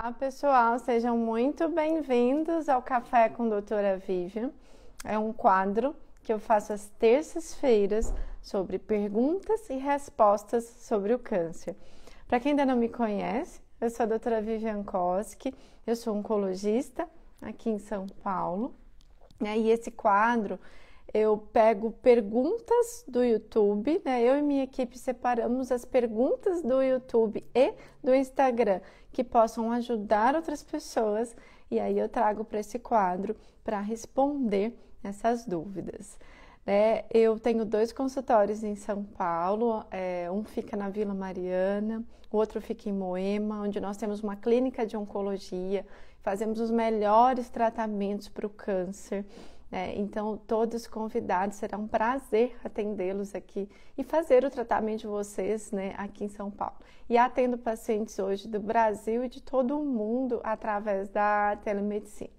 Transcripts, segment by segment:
Olá, pessoal, sejam muito bem-vindos ao Café com Doutora Vivian. É um quadro que eu faço às terças-feiras sobre perguntas e respostas sobre o câncer. Para quem ainda não me conhece, eu sou a doutora Vivian Koski, eu sou oncologista aqui em São Paulo, né? e esse quadro eu pego perguntas do YouTube, né? Eu e minha equipe separamos as perguntas do YouTube e do Instagram que possam ajudar outras pessoas e aí eu trago para esse quadro para responder essas dúvidas. É, eu tenho dois consultórios em São Paulo, é, um fica na Vila Mariana, o outro fica em Moema, onde nós temos uma clínica de oncologia, fazemos os melhores tratamentos para o câncer. Né? Então, todos convidados, será um prazer atendê-los aqui e fazer o tratamento de vocês né, aqui em São Paulo. E atendo pacientes hoje do Brasil e de todo o mundo através da telemedicina.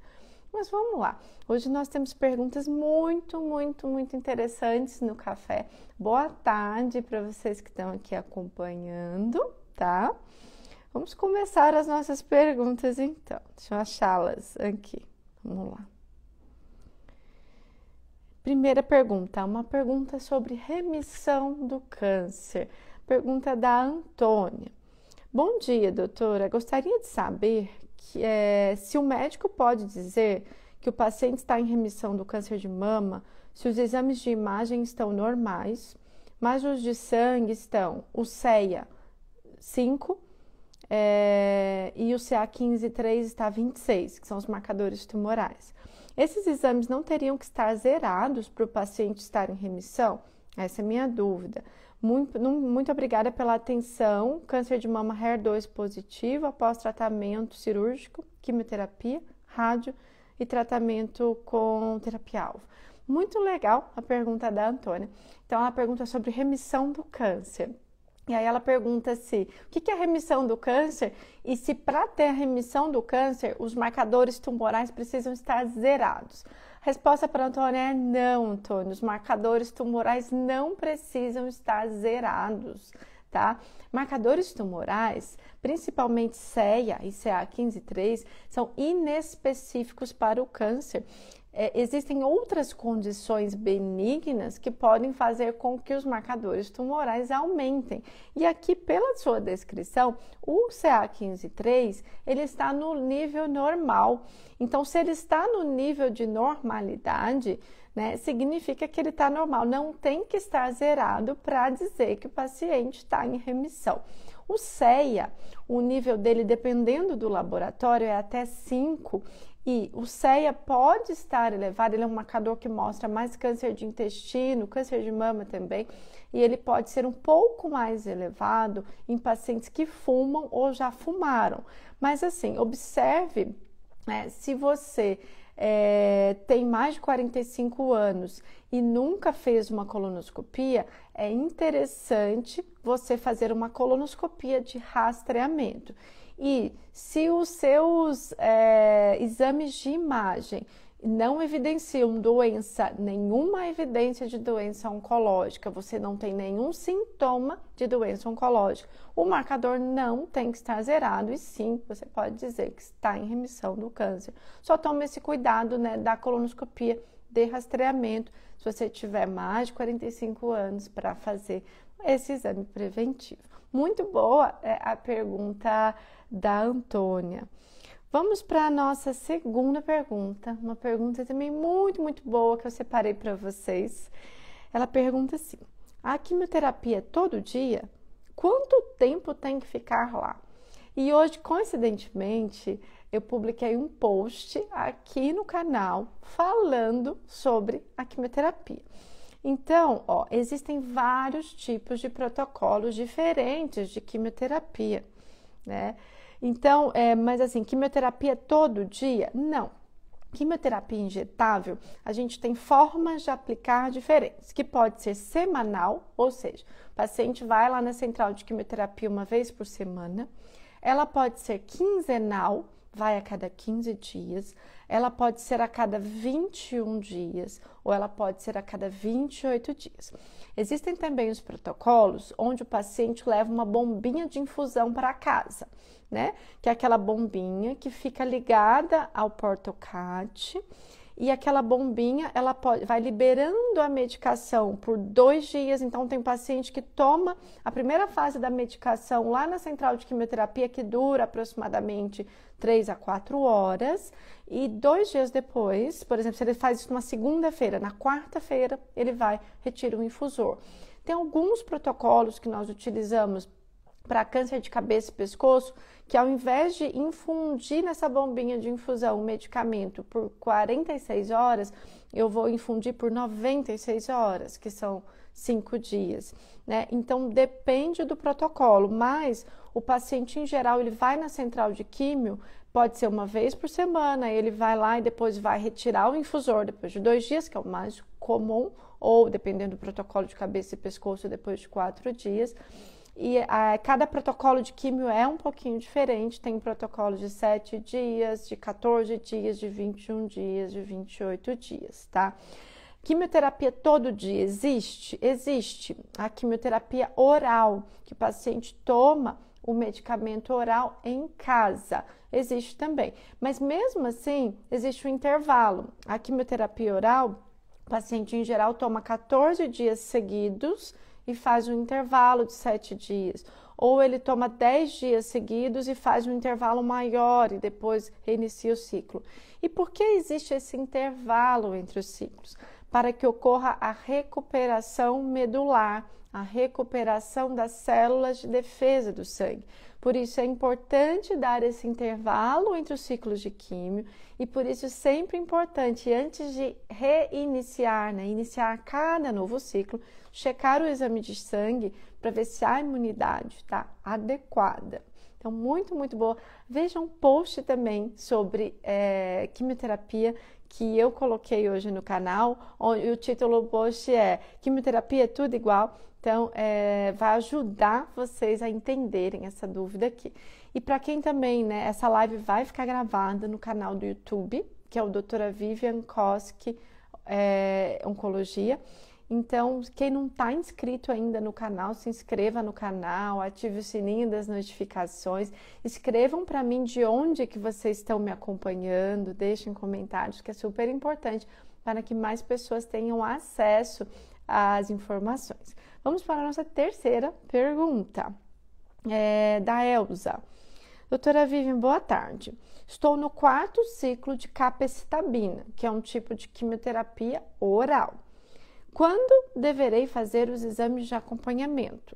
Mas vamos lá, hoje nós temos perguntas muito, muito, muito interessantes no café. Boa tarde para vocês que estão aqui acompanhando, tá? Vamos começar as nossas perguntas então. Deixa eu achá-las aqui. Vamos lá. Primeira pergunta, uma pergunta sobre remissão do câncer. Pergunta da Antônia. Bom dia, doutora. Gostaria de saber que, é, se o médico pode dizer que o paciente está em remissão do câncer de mama se os exames de imagem estão normais, mas os de sangue estão o CEA 5 é, e o CA15-3 está 26, que são os marcadores tumorais. Esses exames não teriam que estar zerados para o paciente estar em remissão? Essa é a minha dúvida. Muito, muito obrigada pela atenção. Câncer de mama HER2 positivo após tratamento cirúrgico, quimioterapia, rádio e tratamento com terapia-alvo. Muito legal a pergunta da Antônia. Então, ela pergunta sobre remissão do câncer. E aí ela pergunta se o que é a remissão do câncer e se para ter a remissão do câncer os marcadores tumorais precisam estar zerados. A resposta para Antônia é não, Antônio. Os marcadores tumorais não precisam estar zerados, tá? Marcadores tumorais, principalmente CEA e CA153, são inespecíficos para o câncer é, existem outras condições benignas que podem fazer com que os marcadores tumorais aumentem. E aqui, pela sua descrição, o CA15-3 ele está no nível normal. Então, se ele está no nível de normalidade, né, significa que ele está normal. Não tem que estar zerado para dizer que o paciente está em remissão. O CEA, o nível dele, dependendo do laboratório, é até 5 e o CEA pode estar elevado, ele é um marcador que mostra mais câncer de intestino, câncer de mama também, e ele pode ser um pouco mais elevado em pacientes que fumam ou já fumaram. Mas assim, observe né, se você é, tem mais de 45 anos e nunca fez uma colonoscopia, é interessante você fazer uma colonoscopia de rastreamento. E se os seus é, exames de imagem não evidenciam doença, nenhuma evidência de doença oncológica, você não tem nenhum sintoma de doença oncológica, o marcador não tem que estar zerado e sim, você pode dizer que está em remissão do câncer. Só tome esse cuidado né, da colonoscopia de rastreamento se você tiver mais de 45 anos para fazer esse exame preventivo. Muito boa é, a pergunta da Antônia. Vamos para a nossa segunda pergunta, uma pergunta também muito, muito boa que eu separei para vocês. Ela pergunta assim: a quimioterapia é todo dia? Quanto tempo tem que ficar lá? E hoje, coincidentemente, eu publiquei um post aqui no canal falando sobre a quimioterapia. Então, ó, existem vários tipos de protocolos diferentes de quimioterapia, né? Então, é, mas assim, quimioterapia todo dia? Não. Quimioterapia injetável, a gente tem formas de aplicar diferentes, que pode ser semanal, ou seja, o paciente vai lá na central de quimioterapia uma vez por semana. Ela pode ser quinzenal, vai a cada 15 dias, ela pode ser a cada 21 dias ou ela pode ser a cada 28 dias. Existem também os protocolos onde o paciente leva uma bombinha de infusão para casa, né? Que é aquela bombinha que fica ligada ao portocat e aquela bombinha ela pode, vai liberando a medicação por dois dias. Então, tem paciente que toma a primeira fase da medicação lá na central de quimioterapia, que dura aproximadamente três a quatro horas, e dois dias depois, por exemplo, se ele faz isso numa segunda-feira, na quarta-feira, ele vai retirar o infusor. Tem alguns protocolos que nós utilizamos para câncer de cabeça e pescoço, que ao invés de infundir nessa bombinha de infusão o medicamento por 46 horas, eu vou infundir por 96 horas, que são cinco dias, né? Então depende do protocolo, mas o paciente em geral ele vai na central de químio, pode ser uma vez por semana, ele vai lá e depois vai retirar o infusor depois de dois dias, que é o mais comum, ou dependendo do protocolo de cabeça e pescoço, depois de quatro dias. E a, é, cada protocolo de químio é um pouquinho diferente. Tem protocolo de 7 dias, de 14 dias, de 21 dias, de 28 dias, tá? Quimioterapia todo dia existe? Existe. A quimioterapia oral, que o paciente toma o medicamento oral em casa. Existe também. Mas mesmo assim, existe um intervalo. A quimioterapia oral, o paciente em geral toma 14 dias seguidos e faz um intervalo de sete dias. Ou ele toma dez dias seguidos e faz um intervalo maior e depois reinicia o ciclo. E por que existe esse intervalo entre os ciclos? Para que ocorra a recuperação medular a recuperação das células de defesa do sangue. Por isso é importante dar esse intervalo entre os ciclos de químio e por isso é sempre importante antes de reiniciar, né, iniciar cada novo ciclo, checar o exame de sangue para ver se a imunidade está adequada. Então, muito, muito boa. Veja um post também sobre é, quimioterapia que eu coloquei hoje no canal. Onde o título do post é Quimioterapia é tudo igual. Então, é, vai ajudar vocês a entenderem essa dúvida aqui. E para quem também, né, essa live vai ficar gravada no canal do YouTube, que é o Doutora Vivian Koski é, Oncologia. Então, quem não está inscrito ainda no canal, se inscreva no canal, ative o sininho das notificações, escrevam para mim de onde que vocês estão me acompanhando, deixem comentários, que é super importante para que mais pessoas tenham acesso às informações. Vamos para a nossa terceira pergunta, é, da Elza. Doutora Vivian, boa tarde. Estou no quarto ciclo de capecitabina, que é um tipo de quimioterapia oral. Quando deverei fazer os exames de acompanhamento?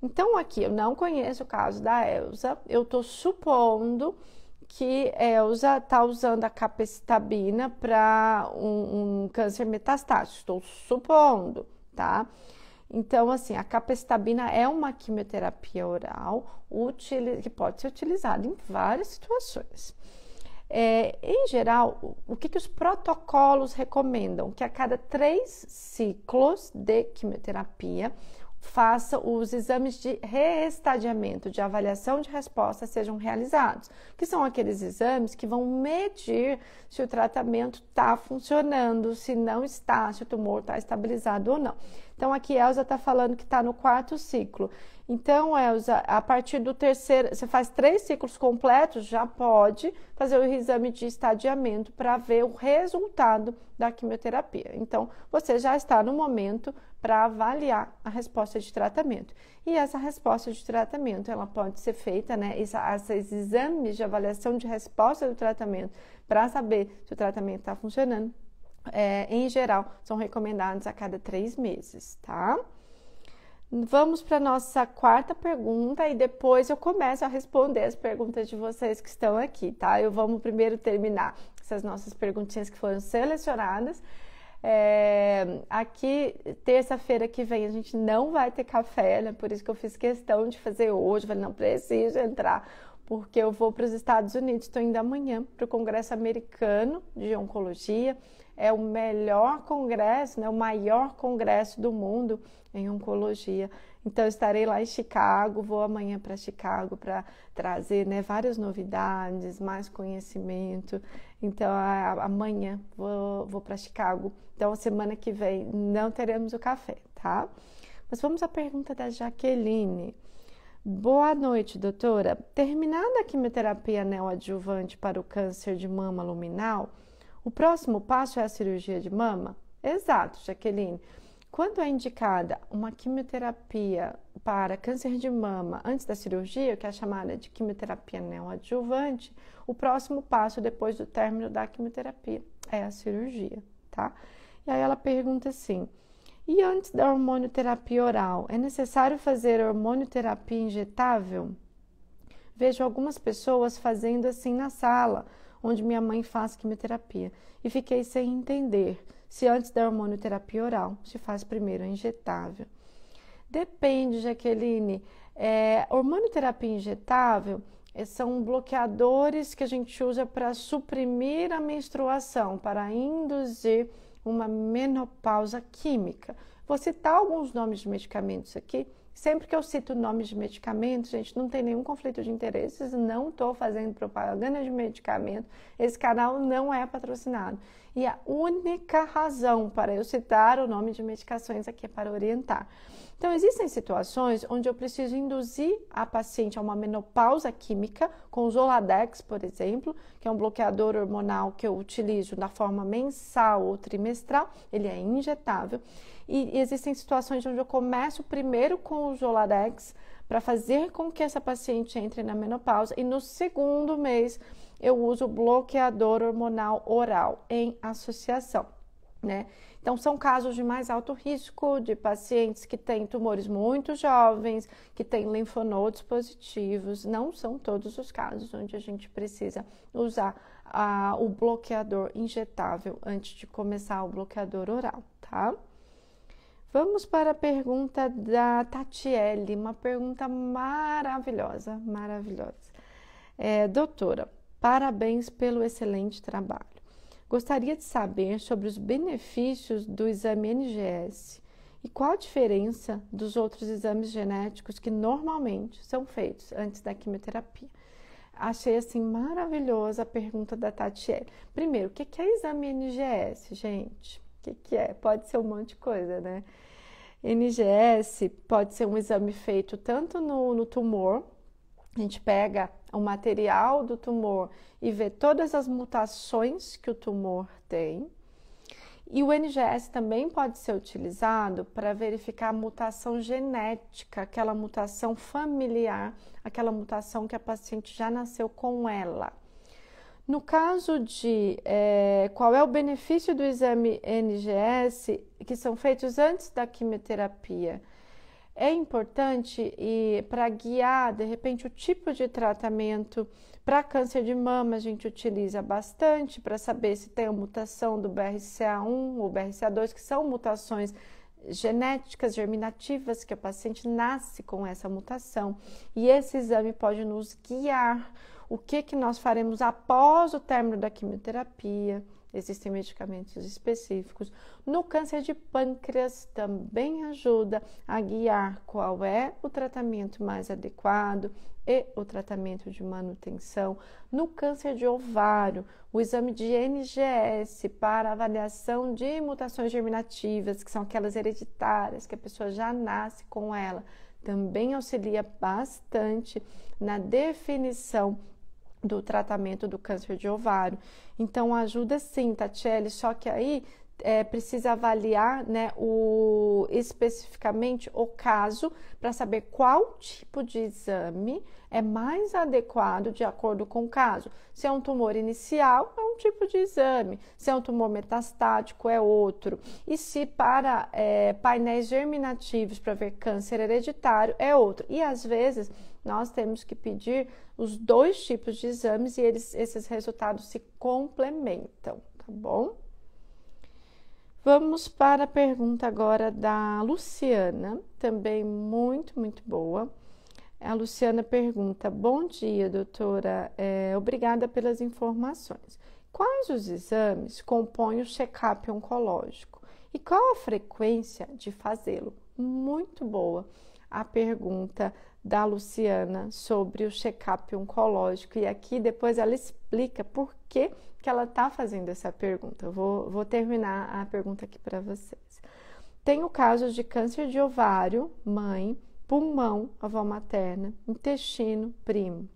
Então, aqui eu não conheço o caso da Elsa, eu estou supondo que Elsa está usando a capecitabina para um, um câncer metastático, estou supondo, tá? Então, assim, a capestabina é uma quimioterapia oral que pode ser utilizada em várias situações. É, em geral, o que, que os protocolos recomendam? Que a cada três ciclos de quimioterapia faça os exames de reestadiamento, de avaliação de resposta sejam realizados, que são aqueles exames que vão medir se o tratamento está funcionando, se não está, se o tumor está estabilizado ou não. Então aqui Elza está falando que está no quarto ciclo. Então, Elza, a partir do terceiro, você faz três ciclos completos, já pode fazer o exame de estadiamento para ver o resultado da quimioterapia. Então, você já está no momento para avaliar a resposta de tratamento. E essa resposta de tratamento, ela pode ser feita, né? Esses exames de avaliação de resposta do tratamento para saber se o tratamento está funcionando, é, em geral, são recomendados a cada três meses, tá? Vamos para nossa quarta pergunta e depois eu começo a responder as perguntas de vocês que estão aqui, tá? Eu vamos primeiro terminar essas nossas perguntinhas que foram selecionadas. É, aqui, terça-feira que vem, a gente não vai ter café, né? Por isso que eu fiz questão de fazer hoje. Falei, não preciso entrar, porque eu vou para os Estados Unidos, estou indo amanhã para o Congresso Americano de Oncologia é o melhor congresso, né, o maior congresso do mundo em oncologia. Então, estarei lá em Chicago, vou amanhã para Chicago para trazer né, várias novidades, mais conhecimento. Então, amanhã vou, vou para Chicago. Então, semana que vem não teremos o café, tá? Mas vamos à pergunta da Jaqueline. Boa noite, doutora. Terminada a quimioterapia neoadjuvante para o câncer de mama luminal, o próximo passo é a cirurgia de mama? Exato, Jaqueline. Quando é indicada uma quimioterapia para câncer de mama antes da cirurgia, que é chamada de quimioterapia neoadjuvante, o próximo passo depois do término da quimioterapia é a cirurgia, tá? E aí ela pergunta assim: e antes da hormonioterapia oral, é necessário fazer hormonioterapia injetável? Vejo algumas pessoas fazendo assim na sala, onde minha mãe faz quimioterapia, e fiquei sem entender se antes da hormonioterapia oral se faz primeiro a injetável. Depende, Jaqueline. É, hormonioterapia injetável eh, são bloqueadores que a gente usa para suprimir a menstruação, para induzir uma menopausa química. Vou citar alguns nomes de medicamentos aqui Sempre que eu cito nomes de medicamentos, gente, não tem nenhum conflito de interesses, não estou fazendo propaganda de medicamento, esse canal não é patrocinado. E a única razão para eu citar o nome de medicações aqui é para orientar. Então, existem situações onde eu preciso induzir a paciente a uma menopausa química, com o Zoladex, por exemplo, que é um bloqueador hormonal que eu utilizo na forma mensal ou trimestral, ele é injetável. E existem situações onde eu começo primeiro com o Zoladex para fazer com que essa paciente entre na menopausa, e no segundo mês eu uso bloqueador hormonal oral em associação. Né? Então, são casos de mais alto risco de pacientes que têm tumores muito jovens, que têm linfonodos positivos. Não são todos os casos onde a gente precisa usar o bloqueador injetável antes de começar o bloqueador oral, tá? Vamos para a pergunta da Tatiele, uma pergunta maravilhosa, maravilhosa. É, doutora, parabéns pelo excelente trabalho. Gostaria de saber sobre os benefícios do exame NGS e qual a diferença dos outros exames genéticos que normalmente são feitos antes da quimioterapia. Achei assim maravilhosa a pergunta da Tatiele. Primeiro, o que é exame NGS, gente? O que é? Pode ser um monte de coisa, né? NGS pode ser um exame feito tanto no, no tumor, a gente pega o material do tumor e vê todas as mutações que o tumor tem. E o NGS também pode ser utilizado para verificar a mutação genética, aquela mutação familiar, aquela mutação que a paciente já nasceu com ela. No caso de é, qual é o benefício do exame NGS, que são feitos antes da quimioterapia, é importante e para guiar, de repente, o tipo de tratamento. Para câncer de mama, a gente utiliza bastante para saber se tem a mutação do BRCA1 ou BRCA2, que são mutações genéticas germinativas que a paciente nasce com essa mutação. E esse exame pode nos guiar o que que nós faremos após o término da quimioterapia, Existem medicamentos específicos. No câncer de pâncreas, também ajuda a guiar qual é o tratamento mais adequado e o tratamento de manutenção. No câncer de ovário, o exame de NGS para avaliação de mutações germinativas, que são aquelas hereditárias que a pessoa já nasce com ela, também auxilia bastante na definição do tratamento do câncer de ovário. Então, ajuda sim, Tatiele, só que aí é, precisa avaliar né, o, especificamente o caso para saber qual tipo de exame é mais adequado de acordo com o caso. Se é um tumor inicial, é um tipo de exame. Se é um tumor metastático, é outro. E se para é, painéis germinativos para ver câncer hereditário, é outro. E às vezes nós temos que pedir os dois tipos de exames e eles, esses resultados se complementam, tá bom? Vamos para a pergunta agora da Luciana, também muito, muito boa. A Luciana pergunta: Bom dia, doutora. É, obrigada pelas informações. Quais os exames compõem o check-up oncológico e qual a frequência de fazê-lo? Muito boa a pergunta da Luciana sobre o check-up oncológico. E aqui depois ela explica por que, que ela está fazendo essa pergunta. Eu vou, vou terminar a pergunta aqui para vocês. Tenho casos de câncer de ovário, mãe, pulmão, avó materna, intestino, primo.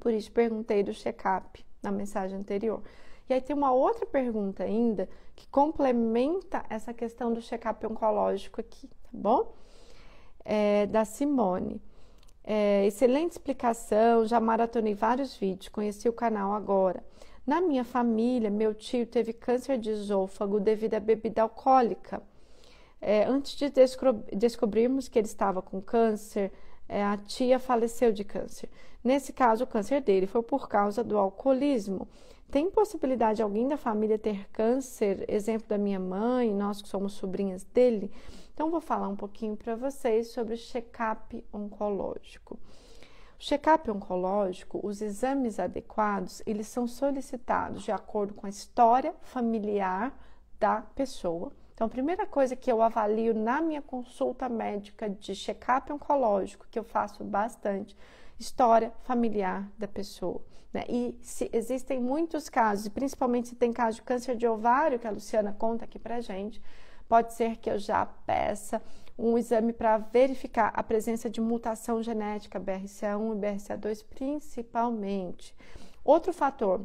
Por isso perguntei do check-up na mensagem anterior. E aí tem uma outra pergunta ainda que complementa essa questão do check-up oncológico aqui, tá bom? É, da Simone. É, excelente explicação, já maratonei vários vídeos, conheci o canal agora. Na minha família, meu tio teve câncer de esôfago devido à bebida alcoólica. É, antes de descobrirmos que ele estava com câncer, é, a tia faleceu de câncer. Nesse caso, o câncer dele foi por causa do alcoolismo. Tem possibilidade de alguém da família ter câncer? Exemplo da minha mãe, nós que somos sobrinhas dele. Então, vou falar um pouquinho para vocês sobre o check-up oncológico. O check-up oncológico, os exames adequados, eles são solicitados de acordo com a história familiar da pessoa. Então, a primeira coisa que eu avalio na minha consulta médica de check-up oncológico, que eu faço bastante, história familiar da pessoa. Né? E se, existem muitos casos, principalmente se tem caso de câncer de ovário, que a Luciana conta aqui pra gente, pode ser que eu já peça um exame para verificar a presença de mutação genética BRCA1 e BRCA2 principalmente. Outro fator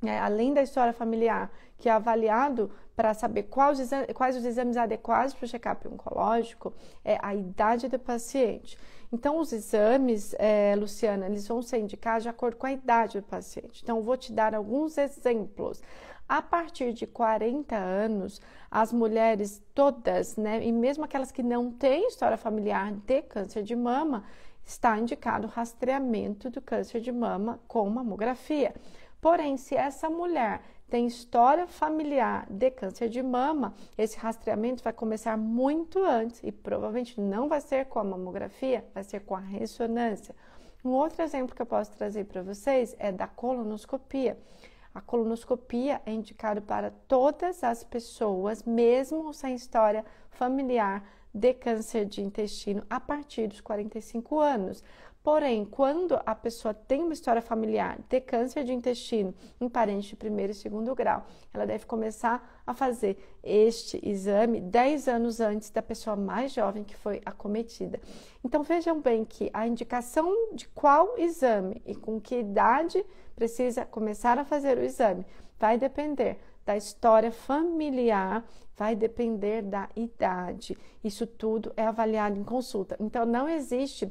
né, além da história familiar, que é avaliado para saber quais, quais os exames adequados para o check-up oncológico, é a idade do paciente. Então, os exames, é, Luciana, eles vão ser indicados de acordo com a idade do paciente. Então, vou te dar alguns exemplos. A partir de 40 anos, as mulheres todas, né, e mesmo aquelas que não têm história familiar de câncer de mama, está indicado o rastreamento do câncer de mama com mamografia. Porém, se essa mulher tem história familiar de câncer de mama, esse rastreamento vai começar muito antes e provavelmente não vai ser com a mamografia, vai ser com a ressonância. Um outro exemplo que eu posso trazer para vocês é da colonoscopia. A colonoscopia é indicado para todas as pessoas, mesmo sem história familiar de câncer de intestino, a partir dos 45 anos. Porém, quando a pessoa tem uma história familiar ter câncer de intestino em parente de primeiro e segundo grau, ela deve começar a fazer este exame 10 anos antes da pessoa mais jovem que foi acometida. Então, vejam bem que a indicação de qual exame e com que idade precisa começar a fazer o exame vai depender da história familiar, vai depender da idade. Isso tudo é avaliado em consulta. Então, não existe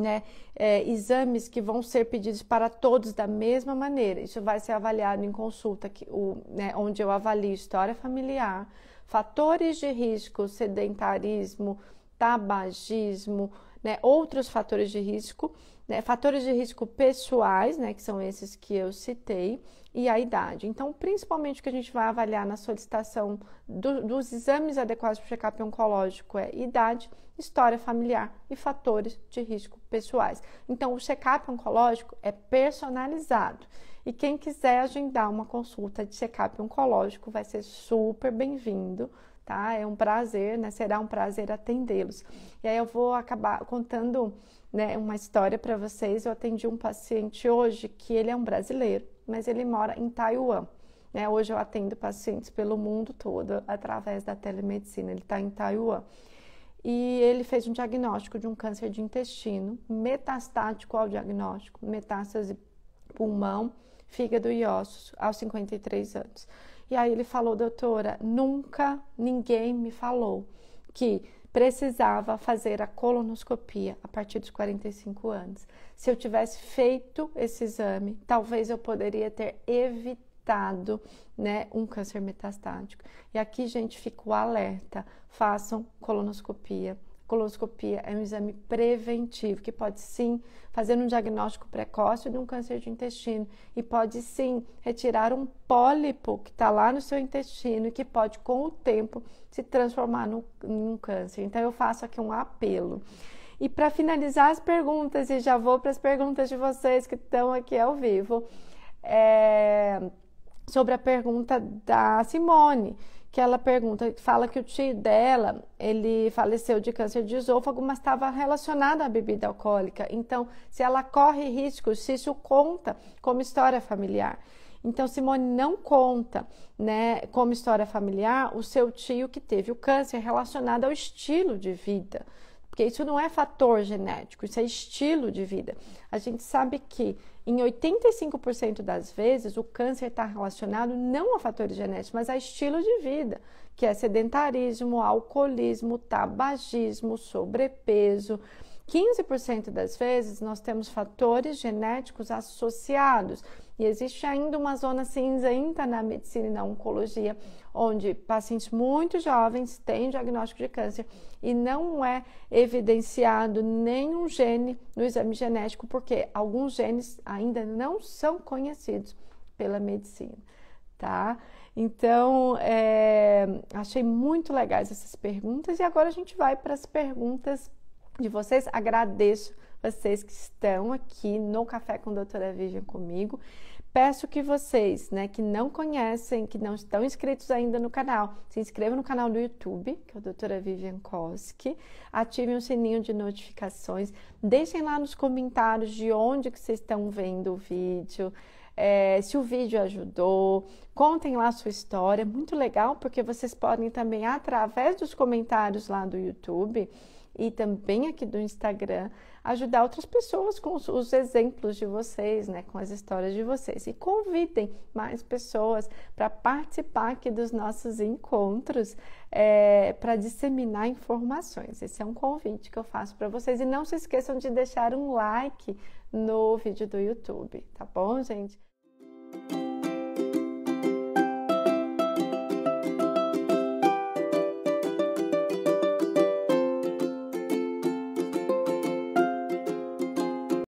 né, é, exames que vão ser pedidos para todos da mesma maneira. Isso vai ser avaliado em consulta, que, o, né, onde eu avalio história familiar, fatores de risco, sedentarismo, tabagismo, né, outros fatores de risco, né, fatores de risco pessoais, né, que são esses que eu citei, e a idade. Então, principalmente o que a gente vai avaliar na solicitação do, dos exames adequados para o check-up oncológico é idade, história familiar e fatores de risco pessoais. Então, o check-up oncológico é personalizado. E quem quiser agendar uma consulta de check-up oncológico vai ser super bem-vindo tá? É um prazer, né? Será um prazer atendê-los. E aí eu vou acabar contando, né, uma história para vocês. Eu atendi um paciente hoje que ele é um brasileiro, mas ele mora em Taiwan. Né? Hoje eu atendo pacientes pelo mundo todo através da telemedicina. Ele está em Taiwan. E ele fez um diagnóstico de um câncer de intestino, metastático ao diagnóstico, metástase pulmão, fígado e ossos, aos 53 anos. E aí ele falou, doutora, nunca ninguém me falou que precisava fazer a colonoscopia a partir dos 45 anos. Se eu tivesse feito esse exame, talvez eu poderia ter evitado né, um câncer metastático. E aqui, gente, fico alerta: façam colonoscopia coloscopia é um exame preventivo que pode sim fazer um diagnóstico precoce de um câncer de intestino e pode sim retirar um pólipo que está lá no seu intestino e que pode, com o tempo, se transformar no, em um câncer. Então, eu faço aqui um apelo. E para finalizar as perguntas, e já vou para as perguntas de vocês que estão aqui ao vivo, é, sobre a pergunta da Simone que ela pergunta, fala que o tio dela, ele faleceu de câncer de esôfago, mas estava relacionado à bebida alcoólica. Então, se ela corre risco se isso conta como história familiar. Então, Simone não conta, né, como história familiar, o seu tio que teve o câncer relacionado ao estilo de vida. Porque isso não é fator genético, isso é estilo de vida. A gente sabe que em 85% das vezes o câncer está relacionado não a fatores genéticos, mas a estilo de vida, que é sedentarismo, alcoolismo, tabagismo, sobrepeso 15% das vezes nós temos fatores genéticos associados. E existe ainda uma zona cinzenta na medicina e na oncologia, onde pacientes muito jovens têm diagnóstico de câncer e não é evidenciado nenhum gene no exame genético, porque alguns genes ainda não são conhecidos pela medicina, tá? Então, é, achei muito legais essas perguntas e agora a gente vai para as perguntas de vocês. Agradeço vocês que estão aqui no Café com Doutora Virgem comigo. Peço que vocês, né, que não conhecem, que não estão inscritos ainda no canal, se inscrevam no canal do YouTube, que é o Doutora Vivian Koski, ativem o sininho de notificações, deixem lá nos comentários de onde que vocês estão vendo o vídeo, é, se o vídeo ajudou, contem lá a sua história, é muito legal, porque vocês podem também, através dos comentários lá do YouTube, e também aqui do Instagram, ajudar outras pessoas com os, exemplos de vocês, né, com as histórias de vocês. E convidem mais pessoas para participar aqui dos nossos encontros, é, para disseminar informações. Esse é um convite que eu faço para vocês. E não se esqueçam de deixar um like no vídeo do YouTube, tá bom, gente?